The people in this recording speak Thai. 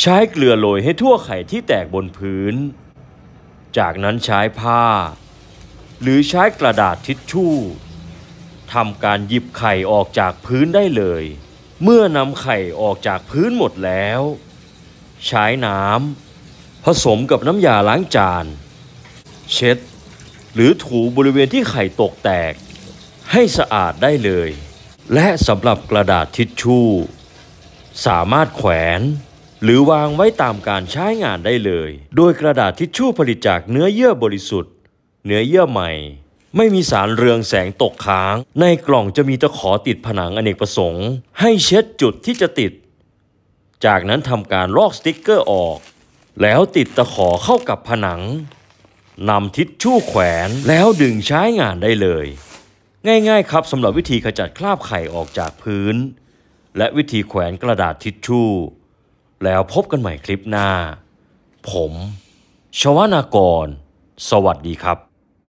ใช้เกลือโรยให้ทั่วไข่ที่แตกบนพื้น จากนั้นใช้ผ้า หรือใช้กระดาษทิชชู่ทำการหยิบไข่ออกจากพื้นได้เลย เมื่อนำไข่ออกจากพื้นหมดแล้ว ใช้น้ำผสมกับน้ำยาล้างจาน เช็ด หรือถูบริเวณที่ไข่ตกแตก ให้สะอาดได้เลย และสำหรับกระดาษทิชชู่ สามารถแขวนหรือวางไว้ตามการใช้งานได้เลย โดยกระดาษทิชชู่ผลิตจากเนื้อเยื่อบริสุทธิ์ เนื้อเยื่อใหม่ ไม่มีสารเรืองแสงตกค้าง ในกล่องจะมีตะขอติดผนังอเนกประสงค์ ให้เช็ดจุดที่จะติด จากนั้นทำการลอกสติกเกอร์ออก แล้วติดตะขอเข้ากับผนังนำทิชชู่แขวน แล้วดึงใช้งานได้เลย ง่ายๆครับสำหรับวิธีขจัดคราบไข่ออกจากพื้น และวิธีแขวนกระดาษทิชชู่แล้วพบกันใหม่คลิปหน้า ผม ชวนากร สวัสดีครับ